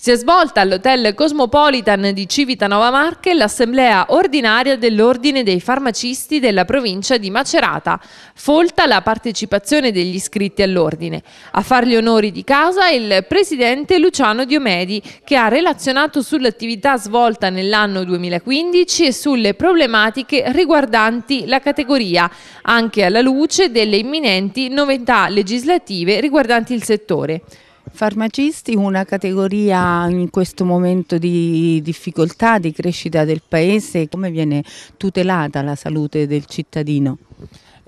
Si è svolta all'Hotel Cosmopolitan di Civitanova Marche l'assemblea ordinaria dell'Ordine dei Farmacisti della provincia di Macerata, folta la partecipazione degli iscritti all'Ordine. A far gli onori di casa il presidente Luciano Diomedi, che ha relazionato sull'attività svolta nell'anno 2015 e sulle problematiche riguardanti la categoria, anche alla luce delle imminenti novità legislative riguardanti il settore. Farmacisti, una categoria in questo momento di difficoltà, di crescita del Paese, come viene tutelata la salute del cittadino?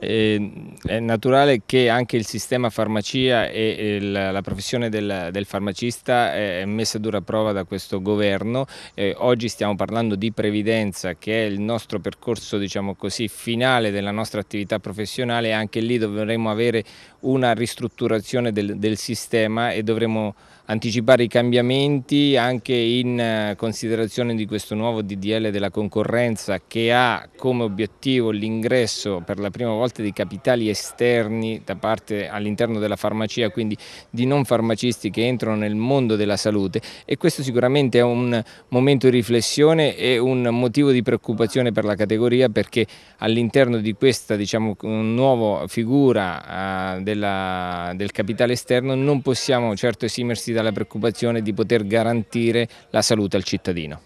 Ehm, è naturale che anche il sistema farmacia e la professione del, farmacista è messa a dura prova da questo governo. Eh, oggi stiamo parlando di previdenza che è il nostro percorso diciamo così, finale della nostra attività professionale e anche lì dovremo avere una ristrutturazione del, sistema e dovremo anticipare i cambiamenti anche in eh, considerazione di questo nuovo DDL della concorrenza che ha come obiettivo l'ingresso per la prima volta di capitali esterni da parte all'interno della farmacia, quindi di non farmacisti che entrano nel mondo della salute e questo sicuramente è un momento di riflessione e un motivo di preoccupazione per la categoria perché all'interno di questa diciamo, nuova figura eh, della, del capitale esterno non possiamo certo esimersi da dalla preoccupazione di poter garantire la salute al cittadino.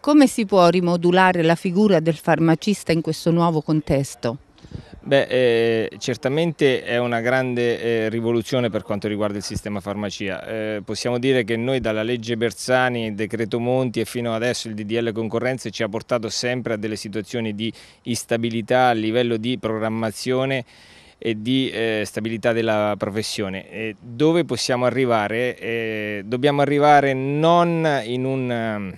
Come si può rimodulare la figura del farmacista in questo nuovo contesto? Beh, eh, certamente è una grande eh, rivoluzione per quanto riguarda il sistema farmacia. Eh, possiamo dire che noi dalla legge Bersani, il decreto Monti e fino adesso il DDL concorrenze ci ha portato sempre a delle situazioni di instabilità a livello di programmazione e di eh, stabilità della professione. E dove possiamo arrivare? Eh, dobbiamo arrivare non in un,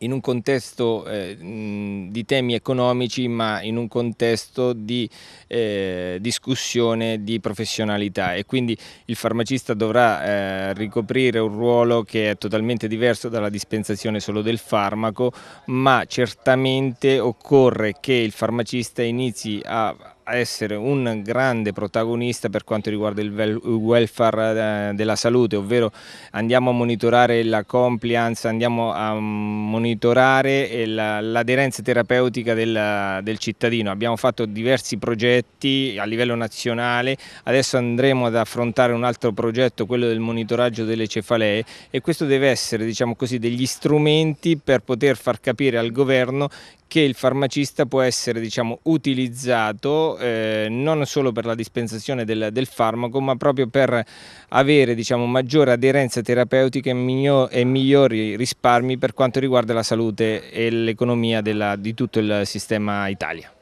in un contesto eh, di temi economici, ma in un contesto di eh, discussione di professionalità e quindi il farmacista dovrà eh, ricoprire un ruolo che è totalmente diverso dalla dispensazione solo del farmaco, ma certamente occorre che il farmacista inizi a a essere un grande protagonista per quanto riguarda il welfare eh, della salute, ovvero andiamo a monitorare la compliance, andiamo a monitorare eh, l'aderenza terapeutica del, del, cittadino. Abbiamo fatto diversi progetti a livello nazionale, adesso andremo ad affrontare un altro progetto, quello del monitoraggio delle cefalee e questo deve essere diciamo così, degli strumenti per poter far capire al governo che il farmacista può essere diciamo, utilizzato eh, non solo per la dispensazione del, del, farmaco ma proprio per avere diciamo, maggiore aderenza terapeutica e, miglior, e, migliori risparmi per quanto riguarda la salute e l'economia di tutto il sistema Italia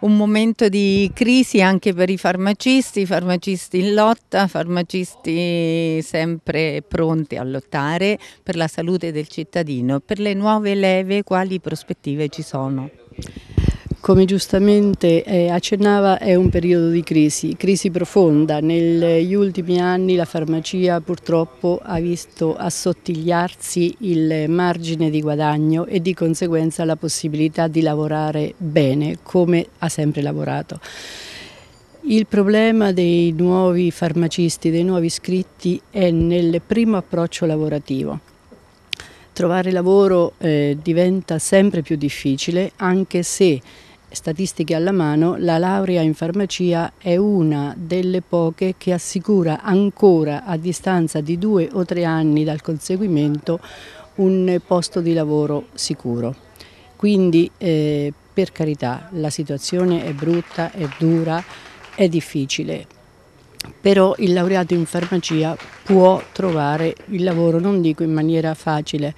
un momento di crisi anche per i farmacisti, farmacisti in lotta, farmacisti sempre pronti a lottare per la salute del cittadino, per le nuove leve quali prospettive ci sono. Come giustamente eh, accennava è un periodo di crisi, crisi profonda. Negli ultimi anni la farmacia purtroppo ha visto assottigliarsi il margine di guadagno e di conseguenza la possibilità di lavorare bene come ha sempre lavorato. Il problema dei nuovi farmacisti, dei nuovi iscritti è nel primo approccio lavorativo trovare lavoro eh, diventa sempre più difficile anche se statistiche alla mano, la laurea in farmacia è una delle poche che assicura ancora a distanza di due o tre anni dal conseguimento un posto di lavoro sicuro. Quindi eh, per carità la situazione è brutta, è dura, è difficile, però il laureato in farmacia può trovare il lavoro, non dico in maniera facile,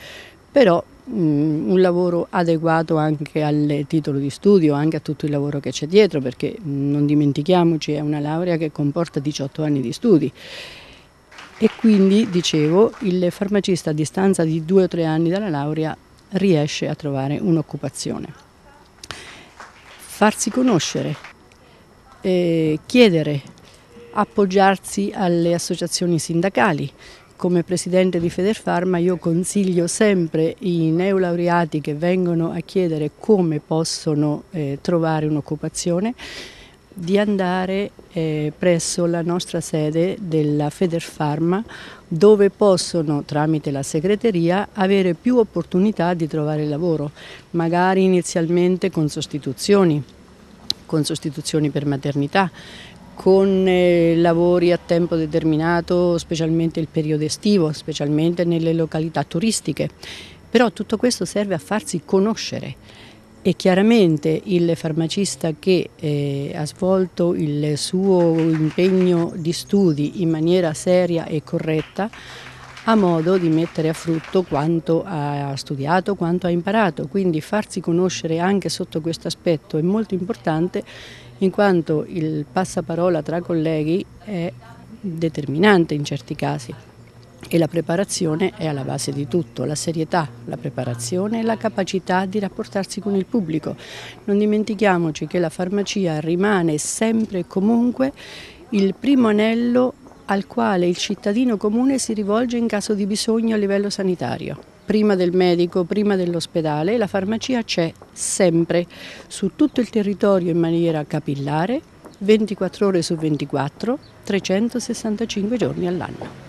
però Mm, un lavoro adeguato anche al titolo di studio, anche a tutto il lavoro che c'è dietro, perché mm, non dimentichiamoci è una laurea che comporta 18 anni di studi. E quindi, dicevo, il farmacista a distanza di due o tre anni dalla laurea riesce a trovare un'occupazione. Farsi conoscere, eh, chiedere, appoggiarsi alle associazioni sindacali, come presidente di Federfarma io consiglio sempre i neolaureati che vengono a chiedere come possono eh, trovare un'occupazione di andare eh, presso la nostra sede della Federfarma dove possono tramite la segreteria avere più opportunità di trovare lavoro, magari inizialmente con sostituzioni, con sostituzioni per maternità, con eh, lavori a tempo determinato, specialmente il periodo estivo, specialmente nelle località turistiche. Però tutto questo serve a farsi conoscere e chiaramente il farmacista che eh, ha svolto il suo impegno di studi in maniera seria e corretta ha modo di mettere a frutto quanto ha studiato, quanto ha imparato, quindi farsi conoscere anche sotto questo aspetto è molto importante in quanto il passaparola tra colleghi è determinante in certi casi e la preparazione è alla base di tutto, la serietà, la preparazione e la capacità di rapportarsi con il pubblico. Non dimentichiamoci che la farmacia rimane sempre e comunque il primo anello al quale il cittadino comune si rivolge in caso di bisogno a livello sanitario prima del medico, prima dell'ospedale, la farmacia c'è sempre su tutto il territorio in maniera capillare, 24 ore su 24, 365 giorni all'anno.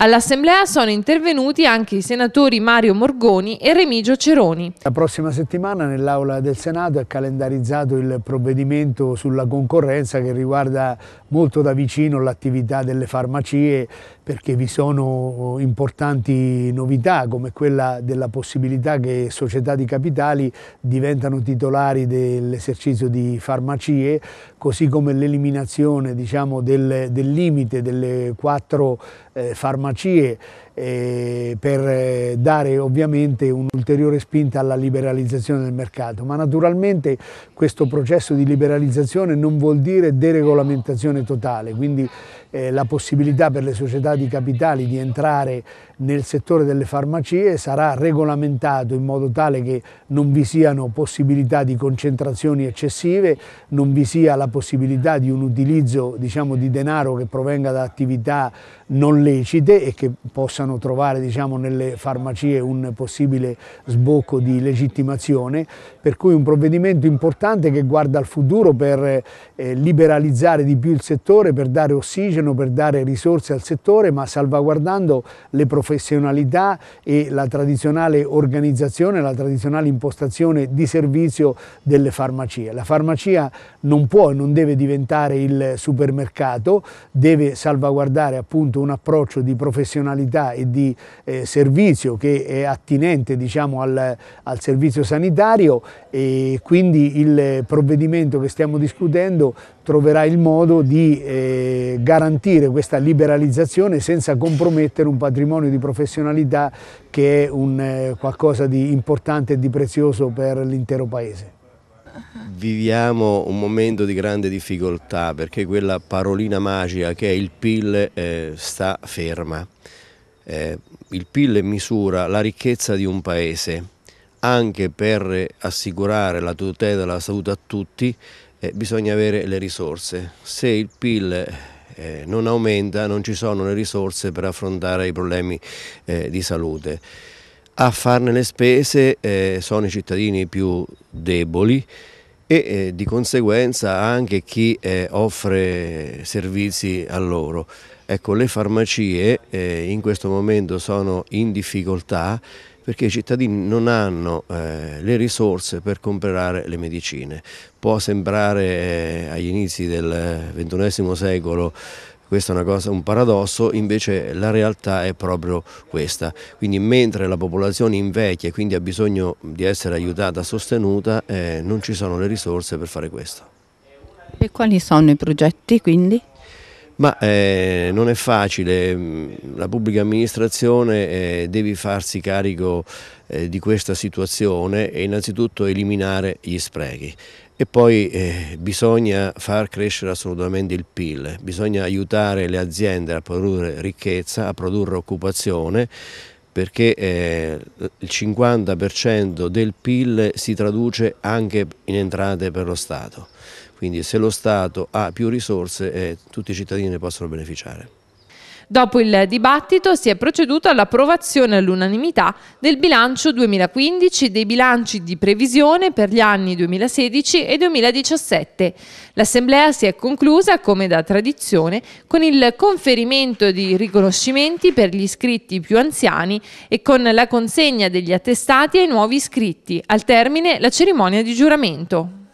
All'Assemblea sono intervenuti anche i senatori Mario Morgoni e Remigio Ceroni. La prossima settimana nell'Aula del Senato è calendarizzato il provvedimento sulla concorrenza che riguarda molto da vicino l'attività delle farmacie perché vi sono importanti novità come quella della possibilità che società di capitali diventano titolari dell'esercizio di farmacie, così come l'eliminazione diciamo, del, del, limite delle quattro eh, farmacie eh, per eh, dare ovviamente un'ulteriore spinta alla liberalizzazione del mercato, ma naturalmente questo processo di liberalizzazione non vuol dire deregolamentazione totale, quindi eh, la possibilità per le società di capitali di entrare nel settore delle farmacie sarà regolamentato in modo tale che non vi siano possibilità di concentrazioni eccessive, non vi sia la possibilità di un utilizzo diciamo, di denaro che provenga da attività non lecite e che possano possano trovare diciamo, nelle farmacie un possibile sbocco di legittimazione, per cui un provvedimento importante che guarda al futuro per eh, liberalizzare di più il settore, per dare ossigeno, per dare risorse al settore, ma salvaguardando le professionalità e la tradizionale organizzazione, la tradizionale impostazione di servizio delle farmacie. La farmacia non può e non deve diventare il supermercato, deve salvaguardare appunto un approccio di professionalità e di eh, servizio che è attinente diciamo, al, al, servizio sanitario e quindi il provvedimento che stiamo discutendo troverà il modo di eh, garantire questa liberalizzazione senza compromettere un patrimonio di professionalità che è un, eh, qualcosa di importante e di prezioso per l'intero Paese. Viviamo un momento di grande difficoltà perché quella parolina magica che è il PIL eh, sta ferma. Eh, il PIL misura la ricchezza di un paese, anche per assicurare la tutela della salute a tutti eh, bisogna avere le risorse. Se il PIL eh, non aumenta non ci sono le risorse per affrontare i problemi eh, di salute. A farne le spese eh, sono i cittadini più deboli e eh, di conseguenza anche chi eh, offre servizi a loro. Ecco, le farmacie eh, in questo momento sono in difficoltà perché i cittadini non hanno eh, le risorse per comprare le medicine. Può sembrare eh, agli inizi del XXI secolo questo è una cosa, un paradosso, invece la realtà è proprio questa. Quindi mentre la popolazione invecchia e quindi ha bisogno di essere aiutata, sostenuta, eh, non ci sono le risorse per fare questo. E quali sono i progetti quindi? Ma eh, non è facile, mm, la pubblica amministrazione eh, deve farsi carico eh, di questa situazione e innanzitutto eliminare gli sprechi. E poi eh, bisogna far crescere assolutamente il PIL, bisogna aiutare le aziende a produrre ricchezza, a produrre occupazione perché eh, il 50% del PIL si traduce anche in entrate per lo Stato. Quindi se lo Stato ha più risorse eh, tutti i cittadini ne possono beneficiare. Dopo il dibattito si è proceduto all'approvazione all'unanimità del bilancio 2015 e dei bilanci di previsione per gli anni 2016 e 2017. L'assemblea si è conclusa, come da tradizione, con il conferimento di riconoscimenti per gli iscritti più anziani e con la consegna degli attestati ai nuovi iscritti. Al termine la cerimonia di giuramento.